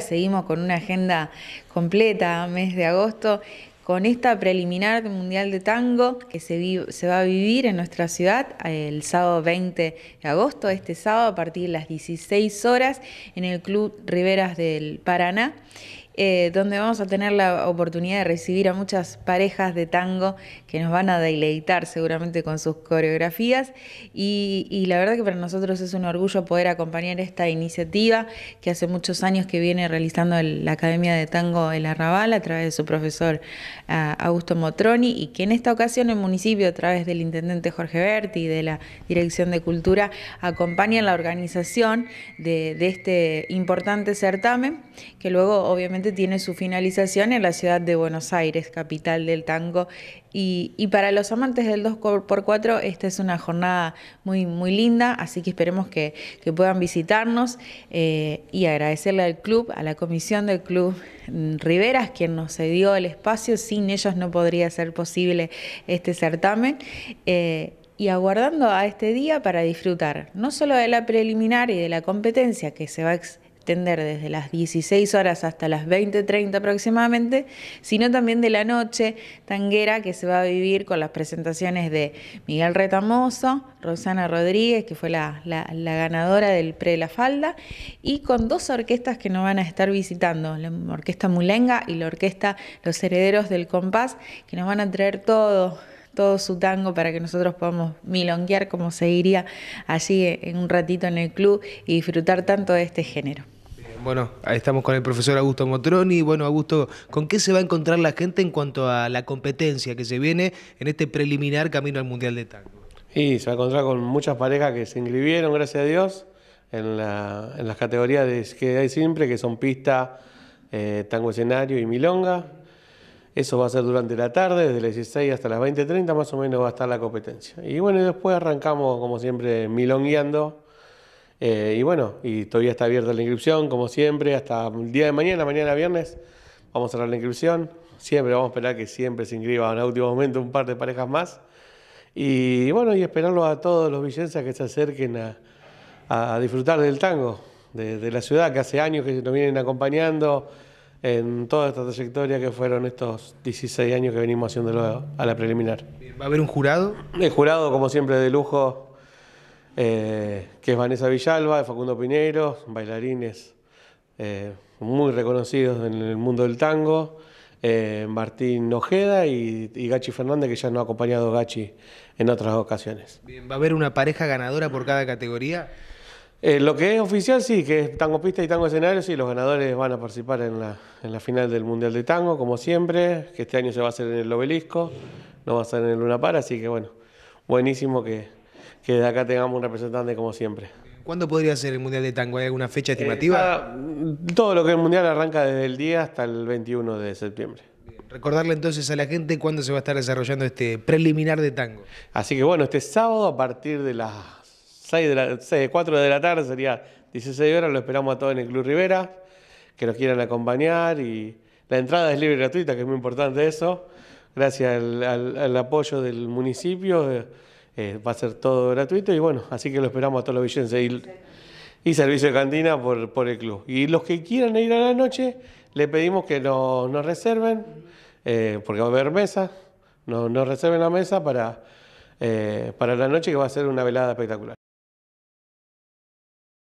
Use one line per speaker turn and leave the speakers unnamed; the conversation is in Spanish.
Seguimos con una agenda completa, mes de agosto, con esta preliminar mundial de tango que se, se, va a vivir en nuestra ciudad el sábado 20 de agosto, este sábado a partir de las 16 horas en el Club Riveras del Paraná. Eh, donde vamos a tener la oportunidad de recibir a muchas parejas de tango que nos van a deleitar seguramente con sus coreografías y, la verdad que para nosotros es un orgullo poder acompañar esta iniciativa que hace muchos años que viene realizando la Academia de Tango El Arrabal a través de su profesor eh, Augusto Motroni y que en esta ocasión el municipio a través del intendente Jorge Berti y de la Dirección de Cultura acompañan la organización de este importante certamen que luego obviamente tiene su finalización en la ciudad de Buenos Aires, capital del tango. Y, para los amantes del 2x4, esta es una jornada muy, muy linda, así que esperemos que, puedan visitarnos eh, y agradecerle al club, a la comisión del club Riveras, quien nos cedió el espacio. Sin ellos no podría ser posible este certamen. Eh, y aguardando a este día para disfrutar no solo de la preliminar y de la competencia que se va a tender desde las 16 horas hasta las 20.30 aproximadamente, sino también de la noche tanguera que se va a vivir con las presentaciones de Miguel Retamoso, Rosana Rodríguez, que fue la, la, ganadora del Pre La Falda, y con dos orquestas que nos van a estar visitando, la Orquesta Mulenga y la Orquesta Los Herederos del Compás, que nos van a traer todo todo su tango para que nosotros podamos milonguear como se iría allí en un ratito en el club y disfrutar tanto de este género.
Bueno, ahí estamos con el profesor Augusto Motroni. Bueno, Augusto, ¿con qué se va a encontrar la gente en cuanto a la competencia
que se viene en este preliminar camino al Mundial de Tango? Y se va a encontrar con muchas parejas que se inscribieron, gracias a Dios, en, las categorías que hay siempre, que son pista, eh, tango escenario y milonga. Eso va a ser durante la tarde, desde las 16 hasta las 20.30 más o menos va a estar la competencia. Y bueno, después arrancamos como siempre milongueando eh, y bueno, y todavía está abierta la inscripción, como siempre, hasta el día de mañana, mañana viernes, vamos a cerrar la inscripción. Siempre vamos a esperar que siempre se inscriba en el último momento un par de parejas más. Y bueno, y esperarlo a todos los villenses que se acerquen a, disfrutar del tango, de, de, la ciudad, que hace años que nos vienen acompañando en toda esta trayectoria que fueron estos 16 años que venimos haciéndolo a la preliminar. ¿Va a haber un jurado? El jurado, como siempre, de lujo, eh, que es Vanessa Villalba, de Facundo Pinero, bailarines eh, muy reconocidos en el mundo del tango, eh, Martín Ojeda y, Gachi Fernández, que ya nos ha acompañado Gachi en otras ocasiones. Bien, ¿va a haber una pareja ganadora por cada categoría? lo que es oficial, sí, que es tango pista y tango escenario, sí, los ganadores van a participar en la, en la final del Mundial de Tango, como siempre, que este año se va a hacer en el Obelisco, no va a ser en el Luna Par, así que bueno, buenísimo que, que de acá tengamos un representante como siempre.
¿Cuándo podría ser el Mundial de Tango? ¿Hay alguna fecha eh, estimativa? Ah,
todo lo que es Mundial arranca desde el día hasta el 21 de septiembre. Recordarle entonces a la gente cuándo se va a estar desarrollando este preliminar de tango. Así que bueno, este sábado a partir de las 6 de la, 4 de la tarde, sería 16 horas, lo esperamos a todos en el Club Rivera, que nos quieran acompañar y la entrada es libre y gratuita, que es muy importante eso, gracias al, al apoyo del municipio. Eh, eh, va a ser todo gratuito y bueno, así que lo esperamos a todos los villenses y, y, servicio de cantina por, por, el club. Y los que quieran ir a la noche, le pedimos que nos reserven, eh, porque va a haber mesa, nos no reserven la mesa para, eh, para la noche que va a ser una velada espectacular.